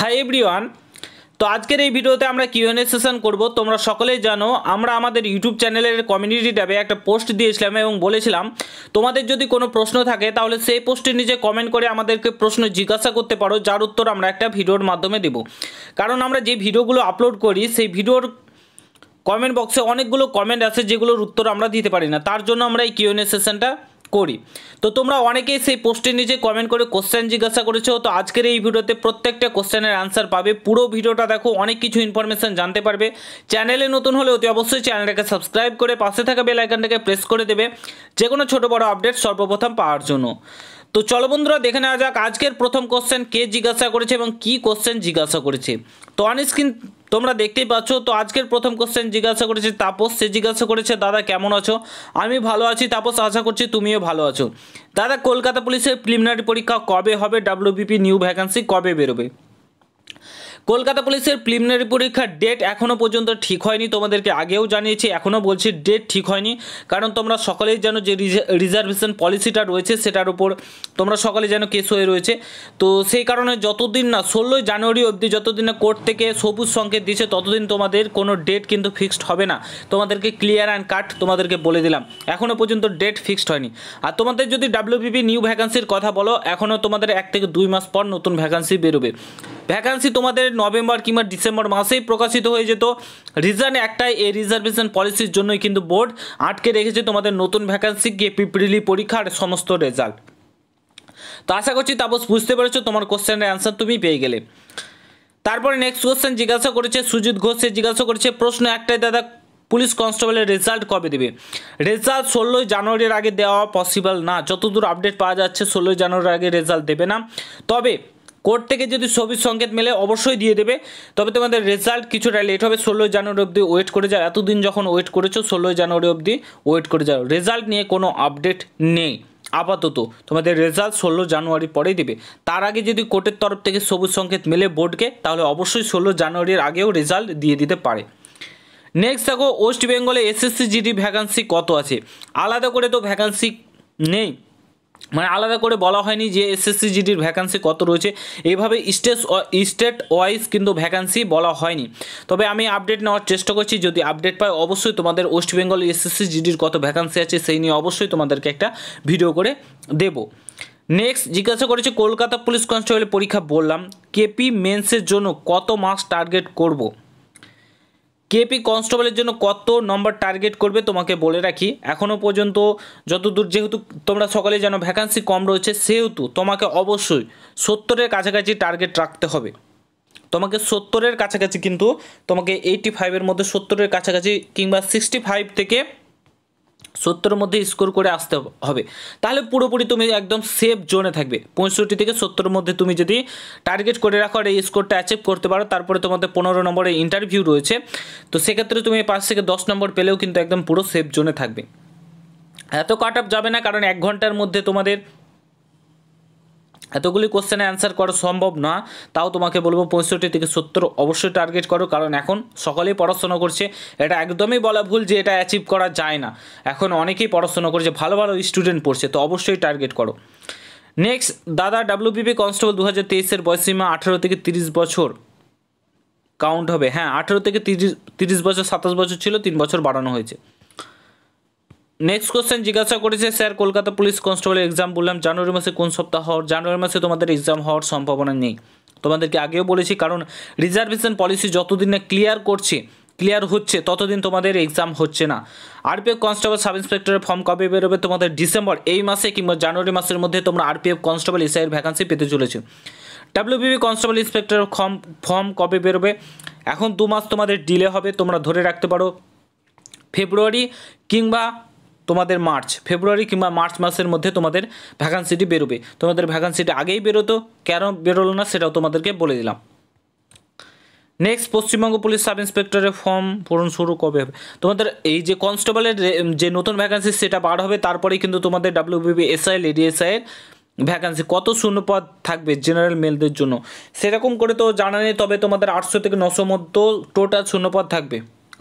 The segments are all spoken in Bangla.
হাই হ্যাঁ, এভরিওয়ান তো আজকের এই ভিডিওতে আমরা কিউএনএ সেশন করব তোমরা সকলেই জানো আমরা আমাদের ইউটিউব চ্যানেলের কমিউনিটি ট্যাবে একটা পোস্ট দিয়েছিলাম এবং বলেছিলাম তোমাদের যদি কোনো প্রশ্ন থাকে তাহলে সেই পোস্টের নিচে কমেন্ট করে আমাদেরকে প্রশ্ন জিজ্ঞাসা করতে পারো যার উত্তর আমরা একটা ভিডিওর মাধ্যমে দেব কারণ আমরা যে ভিডিওগুলো আপলোড করি সেই ভিডিওর কমেন্ট বক্সে অনেকগুলো কমেন্ট আছে যেগুলোর উত্তর আমরা দিতে পারি না তার জন্য আমরা এই কিউএনএ সেশনটা করি তো তোমরা অনেকেই সেই পোস্টের নিচে কমেন্ট করে কোশ্চেন জিজ্ঞাসা করেছো তো আজকের এই ভিডিওতে প্রত্যেকটা কোশ্চেনের আনসার পাবে পুরো ভিডিওটা দেখো অনেক কিছু ইনফরমেশন জানতে পারবে চ্যানেলে নতুন হলে অতি অবশ্যই চ্যানেলটাকে সাবস্ক্রাইব করে পাশে থাকা বেলাইকানটাকে প্রেস করে দেবে যে কোনো ছোটো বড়ো আপডেট সর্বপ্রথম পাওয়ার জন্য তো চলো বন্ধুরা দেখে নেওয়া যাক আজকের প্রথম কোশ্চেন কে জিজ্ঞাসা করেছে এবং কি কোশ্চেন জিজ্ঞাসা করেছে তো অনস্ক্রিন তোমরা দেখতেই পাচ্ছ তো আজকের প্রথম কোশ্চেন জিজ্ঞাসা করেছে তাপস সে জিজ্ঞাসা করেছে দাদা কেমন আছো আমি ভালো আছি তাপস আশা করছি তুমিও ভালো আছো দাদা কলকাতা পুলিশের প্রিলিমিনারি পরীক্ষা কবে হবে ডাব্লিউবিপি নিউ ভ্যাকান্সি কবে বেরোবে কলকাতা পুলিশের প্রিলিমিনারি পরীক্ষার ডেট এখনও পর্যন্ত ঠিক হয়নি তোমাদেরকে আগেও জানিয়েছি এখনও বলছি ডেট ঠিক হয়নি কারণ তোমরা সকলেই জানো যে রিজার্ভেশন পলিসিটা রয়েছে সেটার উপর তোমরা সকলে যেন কেস হয়ে রয়েছে তো সেই কারণে যতদিন না ষোলোই জানুয়ারি অবধি যতদিন না কোর্ট থেকে সবুজ সংকেত দিচ্ছে ততদিন তোমাদের কোনো ডেট কিন্তু ফিক্সড হবে না তোমাদেরকে ক্লিয়ার অ্যান্ড কাট তোমাদেরকে বলে দিলাম এখনও পর্যন্ত ডেট ফিক্সড হয়নি আর তোমাদের যদি ডাব্লিউবিপি নিউ ভ্যাকান্সির কথা বলো এখনও তোমাদের এক থেকে দুই মাস পর নতুন ভ্যাকান্সি বেরোবে ভ্যাকান্সি তোমাদের নভেম্বর কিংবা ডিসেম্বর মাসেই প্রকাশিত হয়ে যেত রিজন একটাই এই রিজার্ভেশন পলিসির জন্যই কিন্তু বোর্ড আটকে রেখেছে তোমাদের নতুন ভ্যাকান্সি গিয়ে পিপিডিলি e পরীক্ষার সমস্ত রেজাল্ট তো আশা করছি তাপস বুঝতে পেরেছো তোমার কোশ্চেনের অ্যান্সার তুমি পেয়ে গেলে তারপরে নেক্সট কোশ্চেন জিজ্ঞাসা করেছে সুজিত ঘোষ সে জিজ্ঞাসা করেছে প্রশ্ন একটাই দাদা পুলিশ কনস্টেবলের রেজাল্ট কবে দেবে রেজাল্ট ষোলোই জানুয়ারির আগে দেওয়া পসিবল না যতদূর আপডেট পাওয়া যাচ্ছে ষোলোই জানুয়ারির আগে রেজাল্ট দেবে না তবে কোর্ট থেকে যদি ছবির সংকেত মেলে অবশ্যই দিয়ে দেবে তবে তোমাদের রেজাল্ট কিছুটা লেট হবে ষোলোই জানুয়ারি অবধি ওয়েট করে যাও এতদিন যখন ওয়েট করেছো ষোলোই জানুয়ারি অবধি ওয়েট করে যাও রেজাল্ট নিয়ে কোনো আপডেট নেই আপাতত তোমাদের রেজাল্ট ষোলো জানুয়ারি পরেই দেবে তার আগে যদি কোর্টের তরফ থেকে সবুজ সংকেত মেলে বোর্ডকে তাহলে অবশ্যই ষোলো জানুয়ারির আগেও রেজাল্ট দিয়ে দিতে পারে নেক্সট দেখো ওয়েস্ট বেঙ্গলে এসএসসি জিডি ভ্যাকান্সি কত আছে আলাদা করে তো ভ্যাকান্সি নেই মানে আলাদা করে বলা হয়নি যে এসএসসি জিডির ভ্যাকান্সি কত রয়েছে এইভাবে স্টেট স্টেট ওয়াইজ কিন্তু ভ্যাকান্সি বলা হয়নি তবে আমি আপডেট নেওয়ার চেষ্টা করছি যদি আপডেট পাই অবশ্যই তোমাদের ওয়েস্ট বেঙ্গল এসএসসি জিডির কত ভ্যাকান্সি আছে সেই নিয়ে অবশ্যই তোমাদেরকে একটা ভিডিও করে দেব নেক্সট জিজ্ঞাসা করেছে কলকাতা পুলিশ কনস্টেবলের পরীক্ষা বললাম কেপি মেন্সের জন্য কত মার্কস টার্গেট করবো কেপি কনস্টেবলের জন্য কত নম্বর টার্গেট করবে তোমাকে বলে রাখি এখনও পর্যন্ত যতদূর যেহেতু তোমরা সকলে জানো ভ্যাকান্সি কম রয়েছে সেহেতু তোমাকে অবশ্যই সত্তরের কাছাকাছি টার্গেট রাখতে হবে তোমাকে সত্তরের কাছাকাছি কিন্তু তোমাকে এইটি ফাইভের মধ্যে সত্তরের কাছাকাছি কিংবা সিক্সটি ফাইভ থেকে সত্তরের মধ্যে স্কোর করে আসতে হবে তাহলে পুরোপুরি তুমি একদম সেফ জোনে থাকবে পঁয়ষট্টি থেকে সত্তরের মধ্যে তুমি যদি টার্গেট করে রাখো আর এই স্কোরটা অ্যাচিভ করতে পারো তারপরে তোমাদের পনেরো নম্বরে ইন্টারভিউ রয়েছে তো সেক্ষেত্রে তুমি পাঁচ থেকে দশ নম্বর পেলেও কিন্তু একদম পুরো সেফ জোনে থাকবে এত কাট আপ যাবে না কারণ এক ঘন্টার মধ্যে তোমাদের এতগুলি কোশ্চেনে অ্যান্সার করা সম্ভব না তাও তোমাকে বলবো পঁয়ষট্টি থেকে সত্তর অবশ্যই টার্গেট করো কারণ এখন সকলেই পড়াশোনা করছে এটা একদমই বলা ভুল যে এটা অ্যাচিভ করা যায় না এখন অনেকেই পড়াশোনা করছে ভালো ভালো স্টুডেন্ট পড়ছে তো অবশ্যই টার্গেট করো নেক্সট দাদা ডাব্লিউবিপি কনস্টেবল দু হাজার তেইশের বয়সীমা আঠেরো থেকে তিরিশ বছর কাউন্ট হবে হ্যাঁ আঠেরো থেকে তিরিশ তিরিশ বছর সাতাশ বছর ছিল তিন বছর বাড়ানো হয়েছে নেক্সট কোশ্চেন জিজ্ঞাসা করেছে স্যার কলকাতা পুলিশ কনস্টেবলের এক্সাম বললাম জানুয়ারি মাসে কোন সপ্তাহ হওয়ার জানুয়ারি মাসে তোমাদের এক্সাম হওয়ার সম্ভাবনা নেই তোমাদেরকে আগেও বলেছি কারণ রিজার্ভেশন পলিসি যতদিন না ক্লিয়ার করছে ক্লিয়ার হচ্ছে ততদিন তোমাদের এক্সাম হচ্ছে না আরপিএফ কনস্টেবল সাব ইন্সপেক্টরের ফর্ম কবে বেরোবে তোমাদের ডিসেম্বর এই মাসে কিংবা জানুয়ারি মাসের মধ্যে তোমরা আরপিএফ কনস্টেবল এসআইয়ের ভ্যাকান্সি পেতে চলেছে WBP constable inspector form form কবে বেরোবে এখন দু মাস তোমাদের ডিলে হবে তোমরা ধরে রাখতে পারো ফেব্রুয়ারি কিংবা তোমাদের মার্চ ফেব্রুয়ারি কিংবা মার্চ মাসের মধ্যে তোমাদের ভ্যাকান্সিটি বেরোবে তোমাদের ভ্যাকান্সিটি আগেই বেরোতো কেন বেরোলো না সেটাও তোমাদেরকে বলে দিলাম নেক্সট পশ্চিমবঙ্গ পুলিশ সাব ইন্সপেক্টরের ফর্ম পূরণ শুরু কবে হবে তোমাদের এই যে কনস্টেবলের যে নতুন ভ্যাকান্সি সেটা বার হবে তারপরেই কিন্তু তোমাদের ডাব্লিউবিবি এসআই লেডি এসআইয়ের ভ্যাকান্সি কত শূন্যপদ থাকবে জেনারেল মেলদের জন্য সেরকম করে তো জানা নেই তবে তোমাদের আটশো থেকে নশো মধ্যে টোটাল শূন্যপদ থাকবে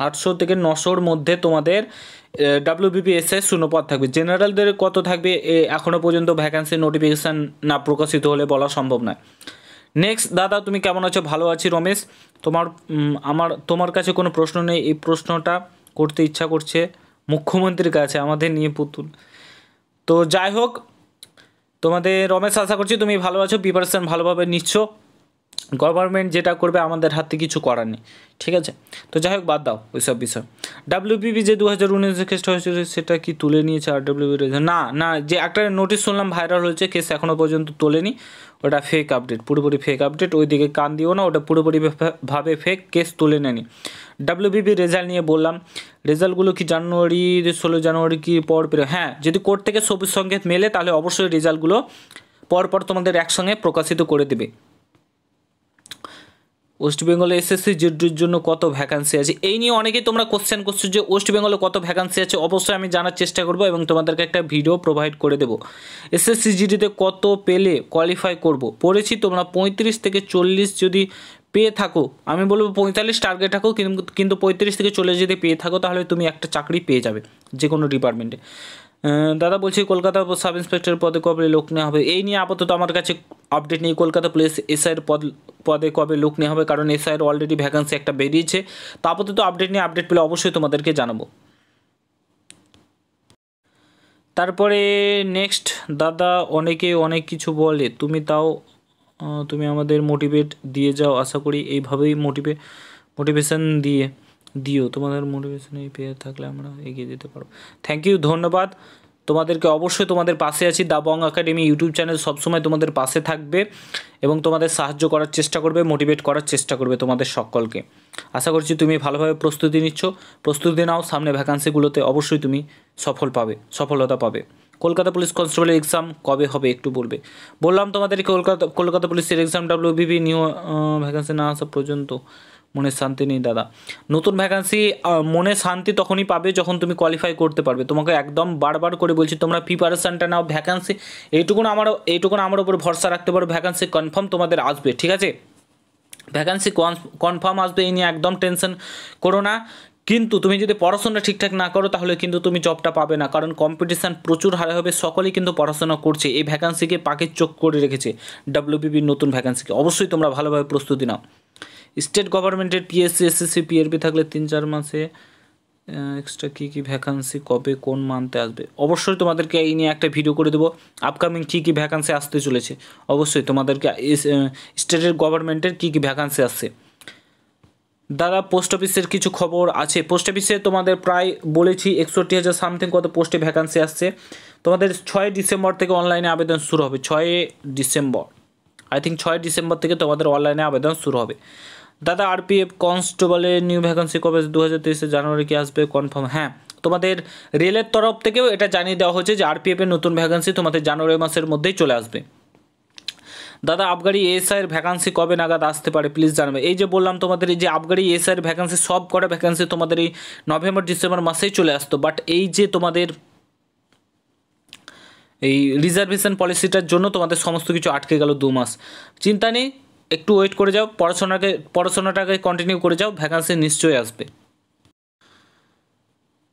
আটশো থেকে নশোর মধ্যে তোমাদের ডাব্লিউবিপিএসের শূন্যপদ থাকবে জেনারেলদের কত থাকবে এখনও পর্যন্ত ভ্যাকান্সি নোটিফিকেশান না প্রকাশিত হলে বলা সম্ভব নয় নেক্সট দাদা তুমি কেমন আছো ভালো আছি রমেশ তোমার আমার তোমার কাছে কোনো প্রশ্ন নেই এই প্রশ্নটা করতে ইচ্ছা করছে মুখ্যমন্ত্রীর কাছে আমাদের নিয়ে পুতুল তো যাই হোক তোমাদের রমেশ আশা করছি তুমি ভালো আছো প্রিপারেশান ভালোভাবে নিচ্ছ গভর্নমেন্ট যেটা করবে আমাদের হাতে কিছু করার নেই ঠিক আছে তো যাই হোক বাদ দাও ওই ওইসব বিষয় ডাব্লিউপিবি যে দু হাজার উনিশ কেসটা হয়েছিল সেটা কি তুলে নিয়েছে আর ডাব্লিউপি না না যে একটা নোটিশ শুনলাম ভাইরাল হয়েছে কেস এখনও পর্যন্ত তোলেনি ওটা ফেক আপডেট পুরোপুরি ফেক আপডেট ওই দিকে কান দিও না ওটা পুরোপুরি ভাবে ফেক কেস তুলে নেনি ডাব্লিউবিবি রেজাল্ট নিয়ে বললাম রেজাল্টগুলো কি জানুয়ারি ষোলো জানুয়ারি কি পর পেরো হ্যাঁ যদি কোর্ট থেকে সবুজ সংকেত মেলে তাহলে অবশ্যই রেজাল্টগুলো পরপর তোমাদের একসঙ্গে প্রকাশিত করে দেবে ওয়েস্ট বেঙ্গলে এসএসসি জিডির জন্য কত ভ্যাকান্সি আছে এই নিয়ে অনেকেই তোমরা কোশ্চেন করছো যে ওয়েস্ট বেঙ্গলে কত ভ্যাকান্সি আছে অবশ্যই আমি জানার চেষ্টা করব এবং তোমাদেরকে একটা ভিডিও প্রোভাইড করে দেবো এসএসসি জিডিতে কত পেলে কোয়ালিফাই করব পড়েছি তোমরা পঁয়ত্রিশ থেকে চল্লিশ যদি পেয়ে থাকো আমি বলবো পঁয়তাল্লিশ টার্গেট থাকো কিন্তু পঁয়ত্রিশ থেকে চল্লিশ যদি পেয়ে থাকো তাহলে তুমি একটা চাকরি পেয়ে যাবে যে কোনো ডিপার্টমেন্টে দাদা বলছি কলকাতা সাব ইন্সপেক্টর পদে কবে লোক নেওয়া হবে এই নিয়ে আপাতত আমার কাছে আপডেট নেই কলকাতা পুলিশ এসআইয়ের পদ পদে কবে লোক নেওয়া হবে কারণ এসআইয়ের অলরেডি ভ্যাকান্সি একটা বেরিয়েছে তো আপাতত আপডেট নিয়ে আপডেট পেলে অবশ্যই তোমাদেরকে জানাবো তারপরে নেক্সট দাদা অনেকে অনেক কিছু বলে তুমি তাও তুমি আমাদের মোটিভেট দিয়ে যাও আশা করি এইভাবেই মোটিভে মোটিভেশান দিয়ে দিও তোমাদের মোটিভেশন এই পেয়ে থাকলে আমরা এগিয়ে যেতে পারবো থ্যাংক ইউ ধন্যবাদ তোমাদেরকে অবশ্যই তোমাদের পাশে আছি the Bong academy YouTube channel সবসময় তোমাদের পাশে থাকবে এবং তোমাদের সাহায্য করার চেষ্টা করবে মোটিভেট করার চেষ্টা করবে তোমাদের সকলকে আশা করছি তুমি ভালোভাবে প্রস্তুতি নিচ্ছ প্রস্তুতি নাও সামনে ভ্যাকান্সিগুলোতে অবশ্যই তুমি সফল পাবে সফলতা পাবে কলকাতা পুলিশ কনস্টেবল এক্সাম কবে হবে একটু বলবে বললাম তোমাদের কলকাতা কলকাতা পুলিশের এক্সাম ডাব্লিউবিবি নিউ ভ্যাকান্সি না আসা পর্যন্ত মনে শান্তি নেই দাদা নতুন ভ্যাকান্সি মনে শান্তি তখনই পাবে যখন তুমি কোয়ালিফাই করতে পারবে তোমাকে একদম বারবার করে বলছি তোমরা প্রিপারেশানটা নাও ভ্যাকান্সি এইটুকুন আমার এইটুকুন আমার উপর ভরসা রাখতে পারো ভ্যাকান্সি কনফার্ম তোমাদের আসবে ঠিক আছে ভ্যাকান্সি কনফার্ম আসবে এই নিয়ে একদম টেনশন করো না কিন্তু তুমি যদি পড়াশোনা ঠিকঠাক না করো তাহলে কিন্তু তুমি জবটা পাবে না কারণ কম্পিটিশান প্রচুর হারে হবে সকলেই কিন্তু পড়াশোনা করছে এই ভ্যাকান্সিকে পাকে চোখ করে রেখেছে ডাব্লিউবিপির নতুন ভ্যাকান্সিকে অবশ্যই তোমরা ভালোভাবে প্রস্তুতি নাও স্টেট গভর্নমেন্টের পিএসসি এসএসসি পিএরপি থাকলে তিন চার মাসে এক্সট্রা কী কী ভ্যাকান্সি কবে কোন মান্থে আসবে অবশ্যই তোমাদেরকে এই নিয়ে একটা ভিডিও করে দেবো আপকামিং কী কী ভ্যাকান্সি আসতে চলেছে অবশ্যই তোমাদেরকে স্টেটের গভর্নমেন্টের কী কী ভ্যাকান্সি আসছে দাদা পোস্ট অফিসের কিছু খবর আছে পোস্ট অফিসে তোমাদের প্রায় বলেছি একষট্টি হাজার সামথিং কত পোস্টে ভ্যাকান্সি আসছে তোমাদের ছয় ডিসেম্বর থেকে অনলাইনে আবেদন শুরু হবে ছয় ডিসেম্বর আই থিঙ্ক ছয় ডিসেম্বর থেকে তোমাদের অনলাইনে আবেদন শুরু হবে দাদা আরপিএফ কনস্টেবলের নিউ ভ্যাকেন্সি কবে দু হাজার তেইশে জানুয়ারি কি আসবে কনফার্ম হ্যাঁ তোমাদের রেলের তরফ থেকেও এটা জানিয়ে দেওয়া হয়েছে যে আরপিএফের নতুন ভ্যাকেন্সি তোমাদের জানুয়ারি মাসের মধ্যেই চলে আসবে দাদা আবগারি এর ভ্যাকান্সি কবে নাগাদ আসতে পারে প্লিজ জানাবে এই যে বললাম তোমাদের এই যে আবগারি এর ভ্যাকান্সি সব কটা ভ্যাকান্সি তোমাদের এই নভেম্বর ডিসেম্বর মাসেই চলে আসতো বাট এই যে তোমাদের এই রিজার্ভেশন পলিসিটার জন্য তোমাদের সমস্ত কিছু আটকে গেল দু মাস চিন্তা নেই একটু ওয়েট করে যাও পড়াশোনাকে পড়াশোনাটাকে কন্টিনিউ করে যাও ভ্যাকান্সি নিশ্চয়ই আসবে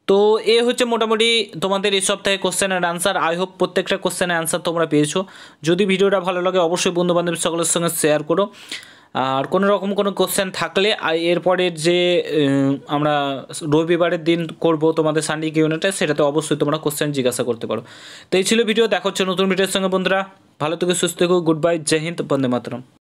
তো এ হচ্ছে মোটামুটি তোমাদের এই সপ্তাহে কোশ্চেনের আনসার আই হোপ প্রত্যেকটা কোশ্চেনের আনসার তোমরা পেয়েছো যদি ভিডিওটা ভালো লাগে অবশ্যই বন্ধুবান্ধব সকলের সঙ্গে শেয়ার করো আর কোনো রকম কোনো কোশ্চেন থাকলে এরপরে যে আমরা রবিবারের দিন করব তোমাদের সানডে ইউনিটে সেটাতে অবশ্যই তোমরা কোশ্চেন জিজ্ঞাসা করতে পারো তো এই ছিল ভিডিও দেখা হচ্ছে নতুন ভিডিওর সঙ্গে বন্ধুরা ভালো থেকে সুস্থ থেকো গুড বাই জয় হিন্দ বন্দে মাতরম